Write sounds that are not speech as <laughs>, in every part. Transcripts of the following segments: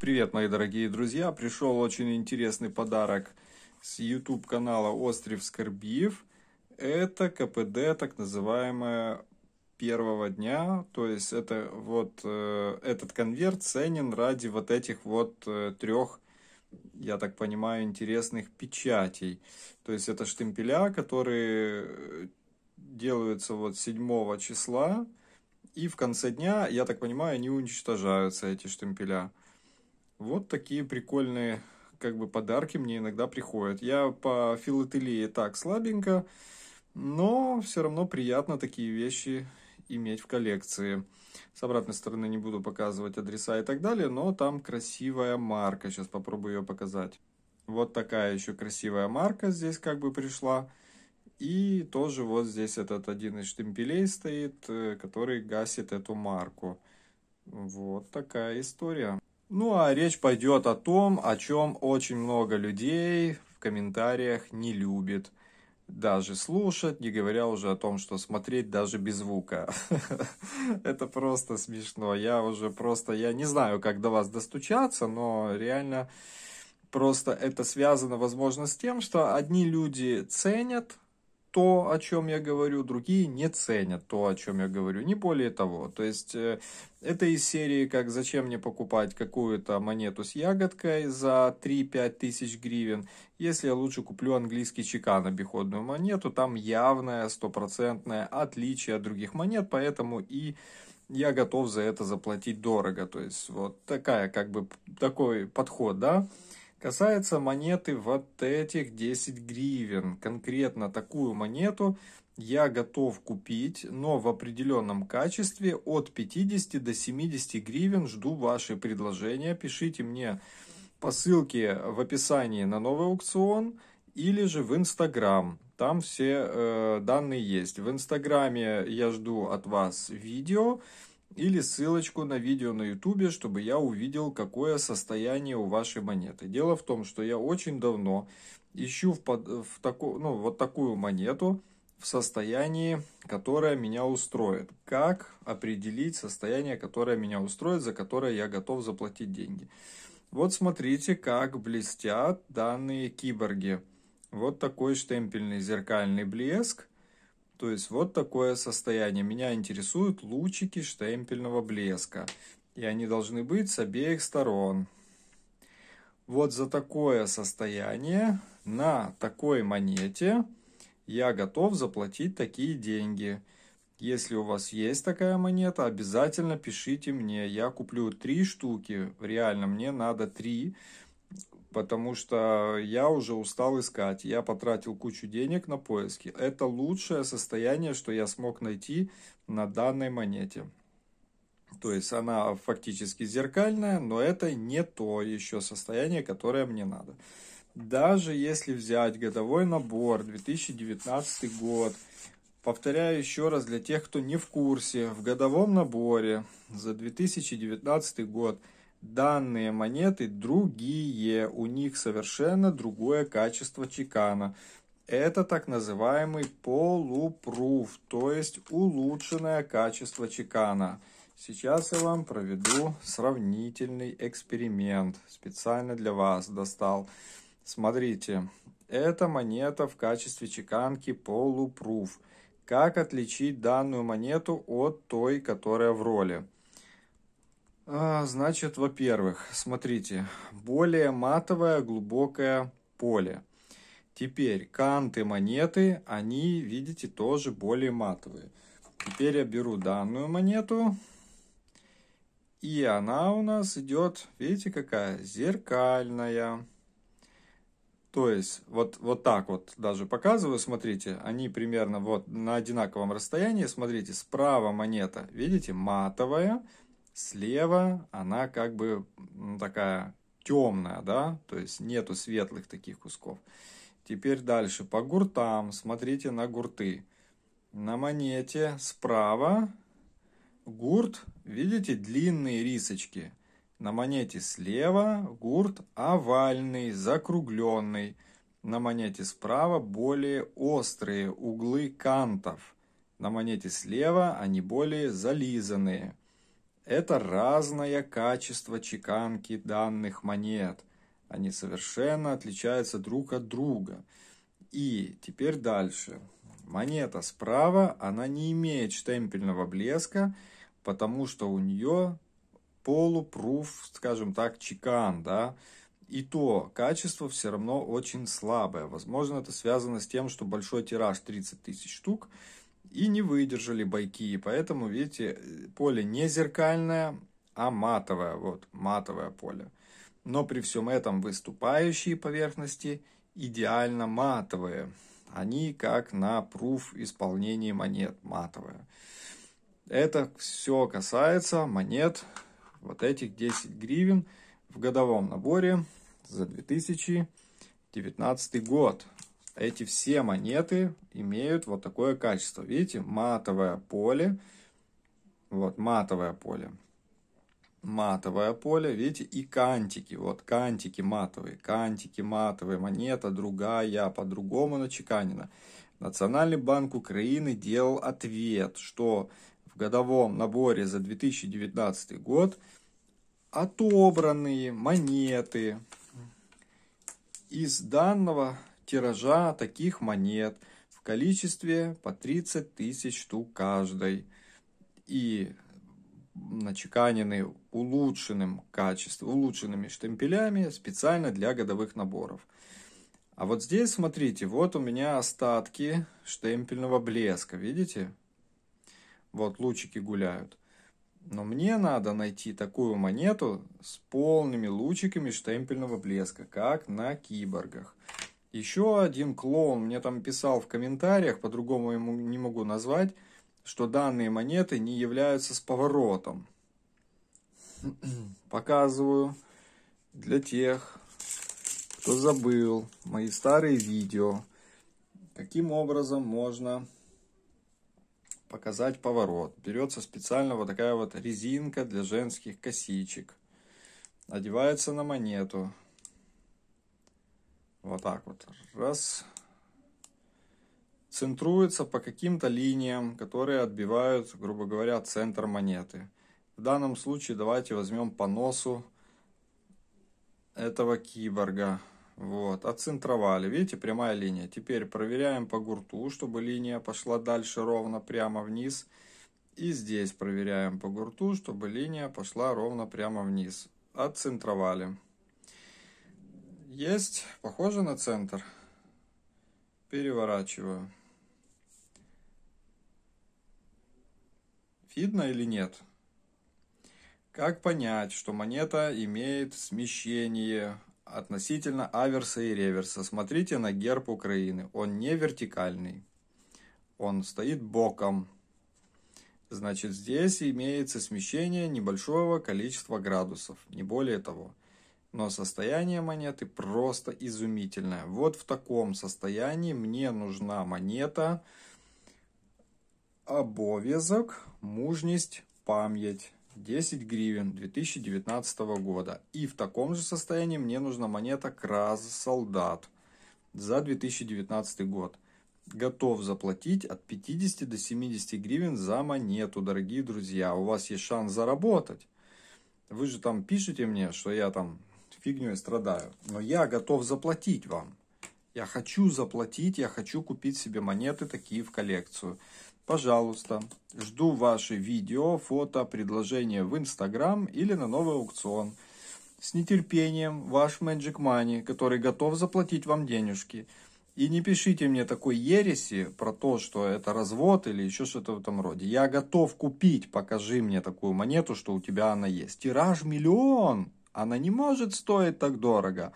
Привет, мои дорогие друзья! Пришел очень интересный подарок с YouTube канала Остров Скорбиев. Это КПД, так называемое первого дня, то есть это вот э, этот конверт ценен ради вот этих вот э, трех, я так понимаю, интересных печатей. То есть это штемпеля, которые э, делаются вот 7 числа, и в конце дня, я так понимаю, они уничтожаются, эти штемпеля. Вот такие прикольные как бы подарки мне иногда приходят. Я по филателии так слабенько, но все равно приятно такие вещи иметь в коллекции. С обратной стороны не буду показывать адреса и так далее, но там красивая марка. Сейчас попробую ее показать. Вот такая еще красивая марка здесь как бы пришла. И тоже вот здесь этот один из штемпелей стоит, э, который гасит эту марку. Вот такая история. Ну а речь пойдет о том, о чем очень много людей в комментариях не любит даже слушать, не говоря уже о том, что смотреть даже без звука. <laughs> Это просто смешно. Я уже просто, я не знаю, как до вас достучаться, но реально просто это связано, возможно, с тем, что одни люди ценят то, о чем я говорю, другие не ценят то, о чем я говорю, не более того. То есть э, это из серии, как зачем мне покупать какую-то монету с ягодкой за 3-5 тысяч гривен, если я лучше куплю английский чекан обиходную монету, там явное стопроцентное отличие от других монет, поэтому и я готов за это заплатить дорого. То есть вот такая как бы такой подход, да. Касается монеты вот этих 10 гривен. Конкретно такую монету я готов купить, но в определенном качестве от 50 до 70 гривен жду ваши предложения. Пишите мне по ссылке в описании на новый аукцион или же в Инстаграм. Там все э, данные есть. В Инстаграме я жду от вас видео или ссылочку на видео на ютубе, чтобы я увидел, какое состояние у вашей монеты. Дело в том, что я очень давно ищу в, под, в таку, ну, вот такую монету в состоянии, которое меня устроит. Как определить состояние, которое меня устроит, за которое я готов заплатить деньги. Вот смотрите, как блестят данные киборги. Вот такой штемпельный зеркальный блеск. То есть вот такое состояние. Меня интересуют лучики штемпельного блеска. И они должны быть с обеих сторон. Вот за такое состояние на такой монете я готов заплатить такие деньги. Если у вас есть такая монета, обязательно пишите мне. Я куплю три штуки. Реально, мне надо три потому что я уже устал искать. Я потратил кучу денег на поиски. Это лучшее состояние, что я смог найти на данной монете. То есть она фактически зеркальная, но это не то еще состояние, которое мне надо. Даже если взять годовой набор 2019 год, повторяю еще раз для тех, кто не в курсе, в годовом наборе за 2019 год данные монеты другие, у них совершенно другое качество чекана. Это так называемый полупруф, то есть улучшенное качество чекана. Сейчас я вам проведу сравнительный эксперимент. Специально для вас достал. Смотрите, эта монета в качестве чеканки полупруф. Как отличить данную монету от той, которая в роли? А, значит, во-первых, смотрите, более матовое глубокое поле. Теперь канты монеты, они, видите, тоже более матовые. Теперь я беру данную монету. И она у нас идет, видите, какая? Зеркальная. То есть, вот, вот так вот даже показываю, смотрите, они примерно вот на одинаковом расстоянии, смотрите, справа монета, видите, матовая, Слева она как бы такая темная, да, то есть нету светлых таких кусков. Теперь дальше по гуртам. Смотрите на гурты. На монете справа гурт, видите, длинные рисочки. На монете слева гурт овальный, закругленный. На монете справа более острые углы кантов. На монете слева они более зализанные. Это разное качество чеканки данных монет. Они совершенно отличаются друг от друга. И теперь дальше. Монета справа, она не имеет штемпельного блеска, потому что у нее полупруф, скажем так, чекан, да, и то качество все равно очень слабое. Возможно, это связано с тем, что большой тираж 30 тысяч штук, и не выдержали бойки, поэтому, видите, поле не зеркальное, а матовое, вот, матовое поле. Но при всем этом выступающие поверхности идеально матовые. Они как на пруф исполнении монет матовые. Это все касается монет, вот этих 10 гривен в годовом наборе за 2019 год эти все монеты имеют вот такое качество. Видите, матовое поле. Вот, матовое поле. Матовое поле, видите, и кантики. Вот, кантики матовые, кантики матовые. Монета другая, по-другому начеканина. Национальный банк Украины делал ответ, что в годовом наборе за 2019 год отобранные монеты из данного тиража таких монет в количестве по 30 тысяч штук каждой и начеканены улучшенным качеством, улучшенными штемпелями специально для годовых наборов. А вот здесь, смотрите, вот у меня остатки штемпельного блеска, видите? Вот лучики гуляют. Но мне надо найти такую монету с полными лучиками штемпельного блеска, как на киборгах. Еще один клоун мне там писал в комментариях, по-другому ему не могу назвать, что данные монеты не являются с поворотом. <clears throat> Показываю для тех, кто забыл мои старые видео, каким образом можно показать поворот. Берется специально вот такая вот резинка для женских косичек. Одевается на монету. Вот так вот. Раз. Центруется по каким-то линиям, которые отбивают, грубо говоря, центр монеты. В данном случае давайте возьмем по носу этого киборга. Вот, отцентровали. Видите, прямая линия. Теперь проверяем по гурту, чтобы линия пошла дальше ровно прямо вниз. И здесь проверяем по гурту, чтобы линия пошла ровно прямо вниз. Отцентровали. Есть, похоже на центр. Переворачиваю. Видно или нет? Как понять, что монета имеет смещение относительно аверса и реверса? Смотрите на герб Украины. Он не вертикальный. Он стоит боком. Значит, здесь имеется смещение небольшого количества градусов, не более того но состояние монеты просто изумительное. Вот в таком состоянии мне нужна монета обовязок, мужность, память. 10 гривен 2019 года. И в таком же состоянии мне нужна монета Краз Солдат за 2019 год. Готов заплатить от 50 до 70 гривен за монету, дорогие друзья. У вас есть шанс заработать. Вы же там пишете мне, что я там фигню и страдаю. Но я готов заплатить вам. Я хочу заплатить, я хочу купить себе монеты такие в коллекцию. Пожалуйста, жду ваши видео, фото, предложения в Инстаграм или на новый аукцион. С нетерпением, ваш Magic Money, который готов заплатить вам денежки. И не пишите мне такой ереси про то, что это развод или еще что-то в этом роде. Я готов купить, покажи мне такую монету, что у тебя она есть. Тираж миллион! Она не может стоить так дорого.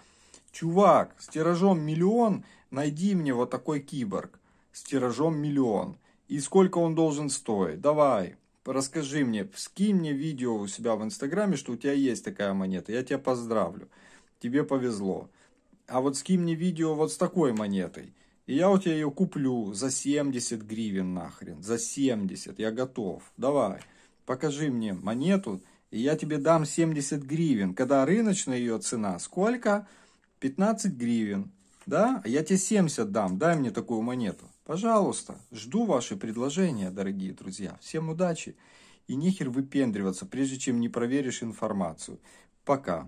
Чувак, с тиражом миллион, найди мне вот такой киборг. С тиражом миллион. И сколько он должен стоить? Давай, расскажи мне, скинь мне видео у себя в Инстаграме, что у тебя есть такая монета. Я тебя поздравлю. Тебе повезло. А вот скинь мне видео вот с такой монетой. И я у тебя ее куплю за 70 гривен нахрен. За 70. Я готов. Давай. Покажи мне монету я тебе дам 70 гривен, когда рыночная ее цена сколько? 15 гривен, да? А я тебе 70 дам, дай мне такую монету. Пожалуйста, жду ваши предложения, дорогие друзья. Всем удачи и нехер выпендриваться, прежде чем не проверишь информацию. Пока.